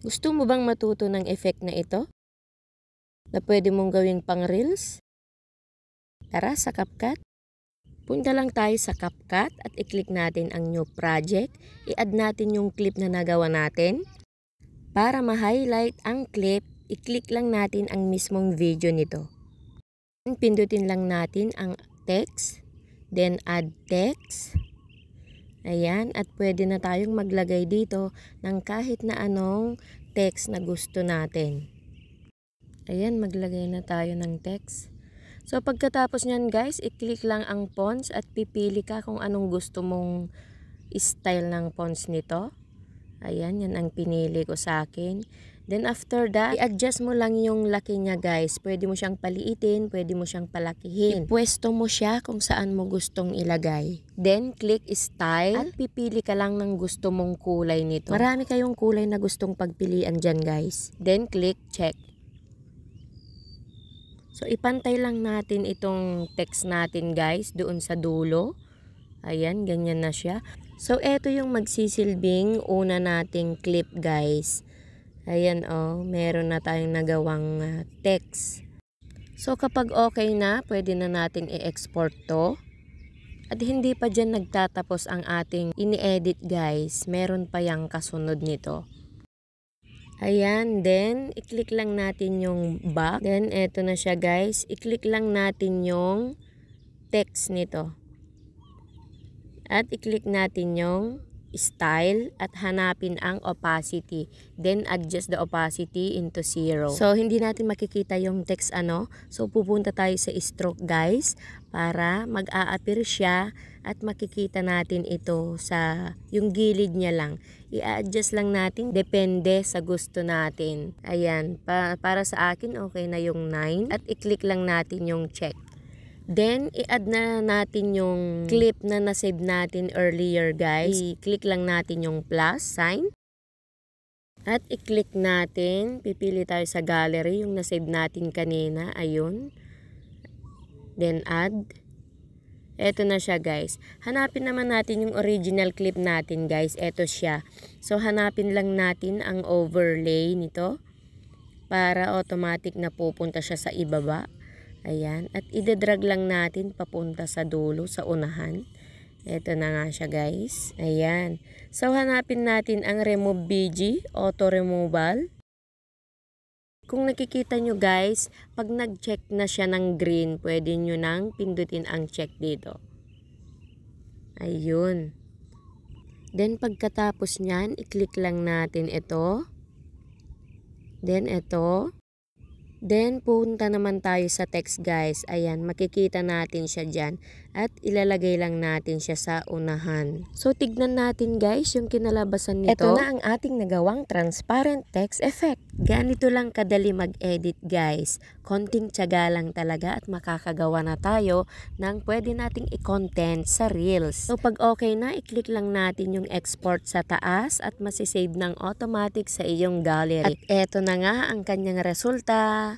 Gusto mo bang matuto ng effect na ito? Na pwede mong gawing pang reels? Tara sa CapCut. Punta lang tayo sa CapCut at i-click natin ang new project. I-add natin yung clip na nagawa natin. Para ma-highlight ang clip, i-click lang natin ang mismong video nito. Pindutin lang natin ang text, then add text. Ayan, at pwede na tayong maglagay dito ng kahit na anong text na gusto natin. Ayan, maglagay na tayo ng text. So, pagkatapos nyan guys, i-click lang ang fonts at pipili ka kung anong gusto mong style ng fonts nito. Ayan, yan ang pinili ko sa akin. Then after that, i-adjust mo lang yung laki niya guys. Pwede mo siyang paliitin, pwede mo siyang palakihin. Ipwesto mo siya kung saan mo gustong ilagay. Then click style at pipili ka lang ng gusto mong kulay nito. Marami kayong kulay na gustong pagpilian dyan guys. Then click check. So ipantay lang natin itong text natin guys doon sa dulo. Ayan, ganyan na siya. So, eto yung magsisilbing una nating clip guys. Ayan oh, meron na tayong nagawang uh, text. So, kapag okay na, pwede na nating i-export to. At hindi pa dyan nagtatapos ang ating ini-edit guys. Meron pa yung kasunod nito. Ayan, then, i-click lang natin yung back. Then, eto na siya guys. I-click lang natin yung text nito. At i-click natin yung style at hanapin ang opacity. Then adjust the opacity into zero. So hindi natin makikita yung text ano. So pupunta tayo sa stroke guys para mag a siya at makikita natin ito sa yung gilid niya lang. I-adjust lang natin depende sa gusto natin. Ayan, pa, para sa akin okay na yung 9 at i-click lang natin yung check. Then, i-add na natin yung clip na nasave natin earlier guys. Mm. I-click lang natin yung plus sign. At i-click natin, pipili tayo sa gallery, yung nasave natin kanina, ayun. Then add. Eto na siya guys. Hanapin naman natin yung original clip natin guys. Eto siya. So hanapin lang natin ang overlay nito para automatic na pupunta siya sa ibaba. Ayan. At idadrag lang natin papunta sa dulo, sa unahan. Ito na nga siya guys. Ayan. So hanapin natin ang remove BG, auto removal. Kung nakikita nyo guys, pag nag-check na siya ng green, pwede nyo nang pindutin ang check dito. Ayun. Then pagkatapos nyan, i-click lang natin ito. Then ito. Then, punta naman tayo sa text guys. Ayan, makikita natin siya dyan. At ilalagay lang natin siya sa unahan. So, tignan natin guys yung kinalabasan nito. Ito na ang ating nagawang transparent text effect. Ganito lang kadali mag-edit guys. Konting tiyaga lang talaga at makakagawa na tayo ng pwede nating i-content sa Reels. So, pag okay na, i-click lang natin yung export sa taas at masisave ng automatic sa iyong gallery. At eto na nga ang kanyang resulta.